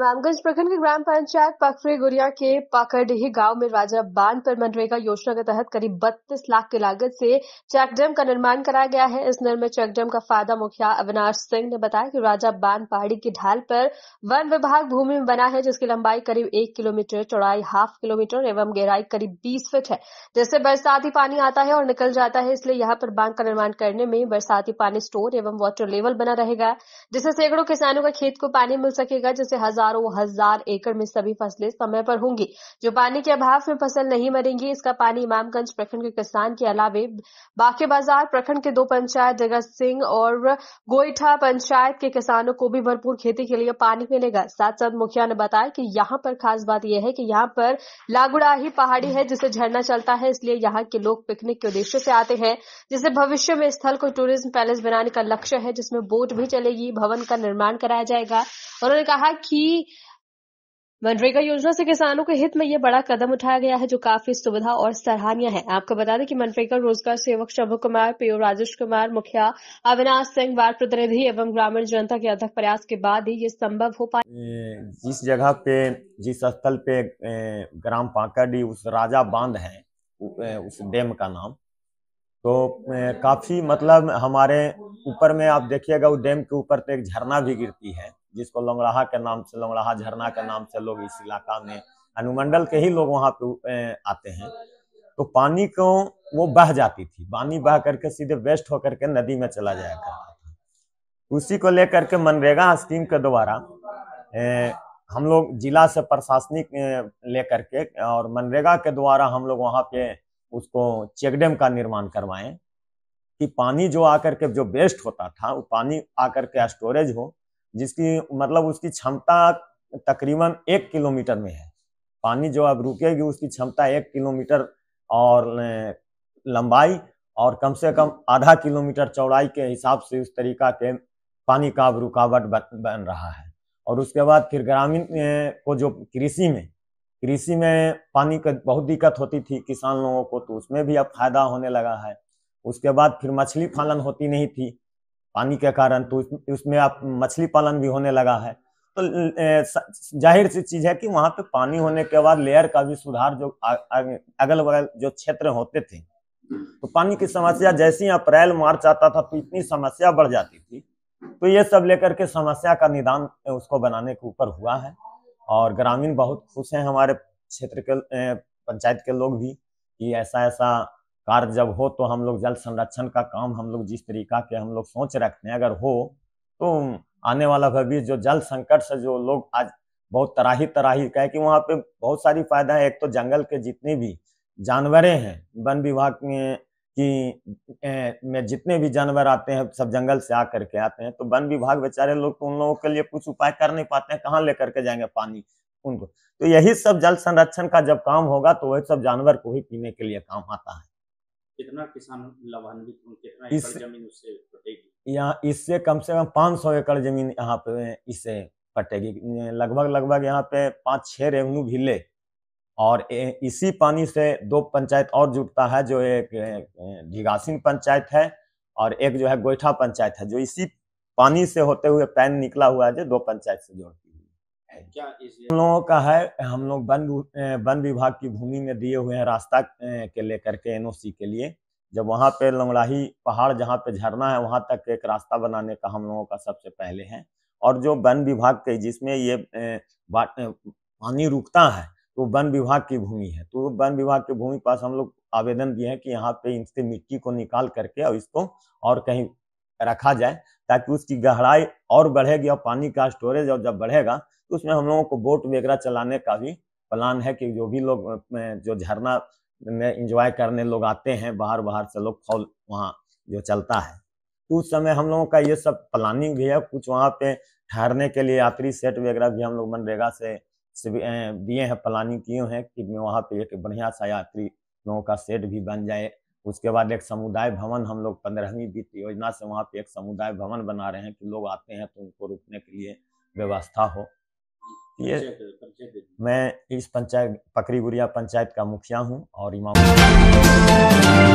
रामगंज प्रखंड के ग्राम पंचायत पखरे गुरिया के पाकरडीही गांव में राजा बांध पर मनरेगा योजना के तहत करीब बत्तीस लाख की लागत से चेकडैम का निर्माण कराया गया है इस निर्मित चेकडैम का फायदा मुखिया अविनाश सिंह ने बताया कि राजा बांध पहाड़ी की ढाल पर वन विभाग भूमि में बना है जिसकी लंबाई करीब एक किलोमीटर चौड़ाई हाफ किलोमीटर एवं गहराई करीब बीस फीट है जिससे बरसाती पानी आता है और निकल जाता है इसलिए यहाँ पर बांध का निर्माण करने में बरसाती पानी स्टोर एवं वाटर लेवल बना रहेगा जिससे सैकड़ों किसानों का खेत को पानी मिल सकेगा जिससे हजार हजारों हजार एकड़ में सभी फसलें समय पर होंगी जो पानी के अभाव में फसल नहीं मरेंगी इसका पानी इमामगंज प्रखंड के किसान के अलावे बाके बाजार प्रखंड के दो पंचायत जगत सिंह और गोईठा पंचायत के किसानों को भी भरपूर खेती के लिए पानी मिलेगा साथ साथ मुखिया ने बताया कि यहाँ पर खास बात यह है कि यहाँ पर लागुड़ाही पहाड़ी है जिसे झरना चलता है इसलिए यहाँ के लोग पिकनिक के उद्देश्य से आते हैं जिसे भविष्य में स्थल को टूरिज्म पैलेस बनाने का लक्ष्य है जिसमें बोट भी चलेगी भवन का निर्माण कराया जाएगा उन्होंने कहा कि मनरेगा योजना से किसानों के हित में यह बड़ा कदम उठाया गया है जो काफी सुविधा और सराहनीय है आपको बता दें कि मनरेगा रोजगार सेवक शंभु कुमार पीओ राजेश कुमार मुखिया अविनाश सिंह वार्ड प्रतिनिधि एवं ग्रामीण जनता के अथक प्रयास के बाद ही ये संभव हो पाया जिस जगह पे जिस स्थल पे ग्राम पाकड़ी उस राजा बांध है उस डेम का नाम तो काफ़ी मतलब हमारे ऊपर में आप देखिएगा वो डैम के ऊपर तो एक झरना भी गिरती है जिसको लोंगड़ाहा के नाम से लोंगड़ाहा झरना के नाम से लोग इस इलाका में अनुमंडल के ही लोग वहाँ पे आते हैं तो पानी को वो बह जाती थी पानी बह करके सीधे वेस्ट होकर के नदी में चला जाया करता था उसी को लेकर के मनरेगा स्कीम के द्वारा हम लोग जिला से प्रशासनिक लेकर के और मनरेगा के द्वारा हम लोग वहाँ पे उसको चेकडैम का निर्माण करवाएं कि पानी जो आकर के जो वेस्ट होता था वो पानी आकर के स्टोरेज हो जिसकी मतलब उसकी क्षमता तकरीबन एक किलोमीटर में है पानी जो अब रुकेगी उसकी क्षमता एक किलोमीटर और लंबाई और कम से कम आधा किलोमीटर चौड़ाई के हिसाब से उस तरीका के पानी का अब रुकावट बन रहा है और उसके बाद फिर ग्रामीण को जो कृषि में कृषि में पानी का बहुत दिक्कत होती थी किसान लोगों को तो उसमें भी अब फायदा होने लगा है उसके बाद फिर मछली पालन होती नहीं थी पानी के कारण तो उसमें आप मछली पालन भी होने लगा है तो जाहिर सी चीज है कि वहां पे पानी होने के बाद लेयर का भी सुधार जो अगल बगल जो क्षेत्र होते थे तो पानी की समस्या जैसी अप्रैल मार्च आता था तो इतनी समस्या बढ़ जाती थी तो ये सब लेकर के समस्या का निदान उसको बनाने के ऊपर हुआ है और ग्रामीण बहुत खुश हैं हमारे क्षेत्र के पंचायत के लोग भी कि ऐसा ऐसा कार्य जब हो तो हम लोग जल संरक्षण का काम हम लोग जिस तरीका के हम लोग सोच रखते हैं अगर हो तो आने वाला भविष्य जो जल संकट से जो लोग आज बहुत तराही तराही कहे कि वहाँ पे बहुत सारी फायदा है एक तो जंगल के जितने भी जानवरें हैं वन विभाग में कि मैं जितने भी जानवर आते हैं सब जंगल से आ करके आते हैं तो वन विभाग बेचारे लोग तो उन लोगों के लिए कुछ उपाय कर नहीं पाते हैं कहाँ लेकर के जाएंगे पानी उनको तो यही सब जल संरक्षण का जब काम होगा तो वही सब जानवर को ही पीने के लिए काम आता है कितना किसान लाभान्वित इस, जमीन यहाँ इससे कम से कम पाँच सौ एकड़ जमीन यहाँ पे इससे पटेगी लगभग लगभग यहाँ पे पाँच छह रेवन्यू भी ले और इसी पानी से दो पंचायत और जुटता है जो एक ढिगासिन पंचायत है और एक जो है गोइठा पंचायत है जो इसी पानी से होते हुए पैन निकला हुआ है जो दो पंचायत से जोड़ती है क्या हम लोगों का है हम लोग वन वन विभाग की भूमि में दिए हुए हैं रास्ता के लेकर के एनओसी के लिए जब वहाँ पे लंगड़ाही पहाड़ जहाँ पे झरना है वहाँ तक एक रास्ता बनाने का हम लोगों का सबसे पहले है और जो वन विभाग के जिसमें ये पानी रुकता है तो वन विभाग की भूमि है तो वन विभाग की भूमि पास हम लोग आवेदन दिए हैं कि यहाँ पे इनसे मिट्टी को निकाल करके और इसको और कहीं रखा जाए ताकि उसकी गहराई और बढ़ेगी और पानी का स्टोरेज और जब बढ़ेगा तो उसमें हम लोगों को बोट वगैरह चलाने का भी प्लान है कि जो भी लोग जो झरना में इंजॉय करने लोग आते हैं बाहर बाहर से लोग फॉल वहाँ जो चलता है तो उस समय हम लोगों का ये सब प्लानिंग भी है कुछ वहाँ पे ठहरने के लिए यात्री सेट वगैरह भी हम लोग मनरेगा से दिए हैं प्लानिंग किए हैं कि वहाँ पे एक बढ़िया सा यात्री लोगों का सेट भी बन जाए उसके बाद एक समुदाय भवन हम लोग पंद्रहवीं वित्त योजना से वहाँ पे एक समुदाय भवन बना रहे हैं कि लोग आते हैं तो उनको रुकने के लिए व्यवस्था हो ये मैं इस पंचायत पकड़ी गुड़िया पंचायत का मुखिया हूँ और इमाम